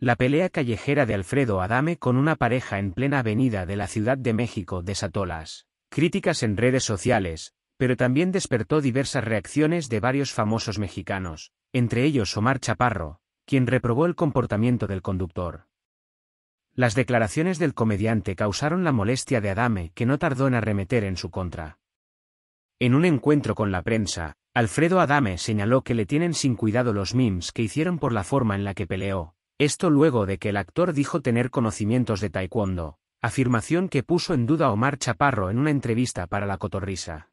La pelea callejera de Alfredo Adame con una pareja en plena avenida de la Ciudad de México desató las críticas en redes sociales, pero también despertó diversas reacciones de varios famosos mexicanos, entre ellos Omar Chaparro, quien reprobó el comportamiento del conductor. Las declaraciones del comediante causaron la molestia de Adame, que no tardó en arremeter en su contra. En un encuentro con la prensa, Alfredo Adame señaló que le tienen sin cuidado los memes que hicieron por la forma en la que peleó, esto luego de que el actor dijo tener conocimientos de taekwondo, afirmación que puso en duda Omar Chaparro en una entrevista para La Cotorrisa.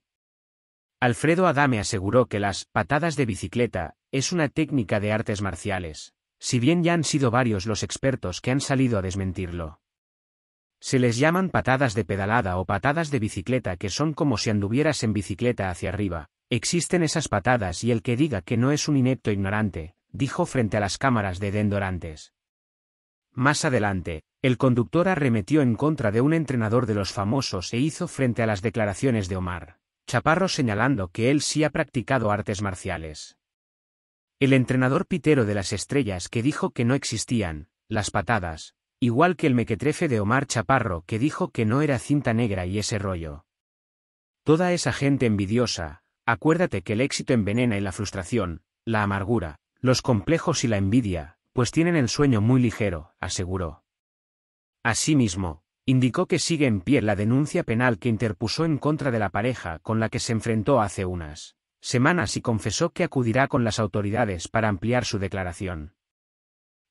Alfredo Adame aseguró que las patadas de bicicleta es una técnica de artes marciales, si bien ya han sido varios los expertos que han salido a desmentirlo. Se les llaman patadas de pedalada o patadas de bicicleta que son como si anduvieras en bicicleta hacia arriba. Existen esas patadas y el que diga que no es un inepto ignorante, dijo frente a las cámaras de Dendorantes. Más adelante, el conductor arremetió en contra de un entrenador de los famosos e hizo frente a las declaraciones de Omar. Chaparro señalando que él sí ha practicado artes marciales. El entrenador pitero de las estrellas que dijo que no existían, las patadas, igual que el mequetrefe de Omar Chaparro que dijo que no era cinta negra y ese rollo. Toda esa gente envidiosa, acuérdate que el éxito envenena y la frustración, la amargura, los complejos y la envidia, pues tienen el sueño muy ligero, aseguró. Asimismo, indicó que sigue en pie la denuncia penal que interpuso en contra de la pareja con la que se enfrentó hace unas semanas y confesó que acudirá con las autoridades para ampliar su declaración.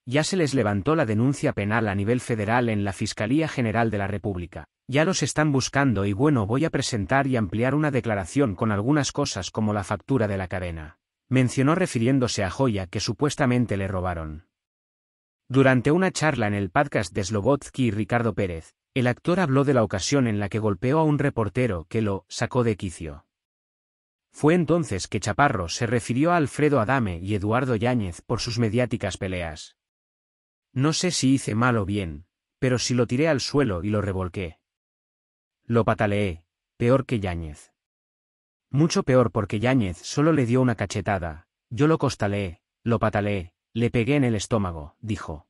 Ya se les levantó la denuncia penal a nivel federal en la Fiscalía General de la República. Ya los están buscando y bueno voy a presentar y ampliar una declaración con algunas cosas como la factura de la cadena mencionó refiriéndose a joya que supuestamente le robaron. Durante una charla en el podcast de Slobodsky y Ricardo Pérez, el actor habló de la ocasión en la que golpeó a un reportero que lo sacó de quicio. Fue entonces que Chaparro se refirió a Alfredo Adame y Eduardo Yáñez por sus mediáticas peleas. No sé si hice mal o bien, pero si lo tiré al suelo y lo revolqué. Lo pataleé, peor que Yáñez. Mucho peor porque Yáñez solo le dio una cachetada, yo lo costalé, lo patalé, le pegué en el estómago, dijo.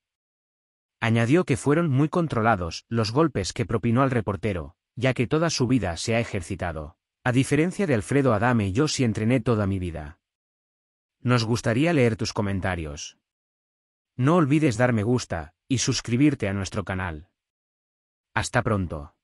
Añadió que fueron muy controlados los golpes que propinó al reportero, ya que toda su vida se ha ejercitado. A diferencia de Alfredo Adame, yo sí entrené toda mi vida. Nos gustaría leer tus comentarios. No olvides dar me gusta y suscribirte a nuestro canal. Hasta pronto.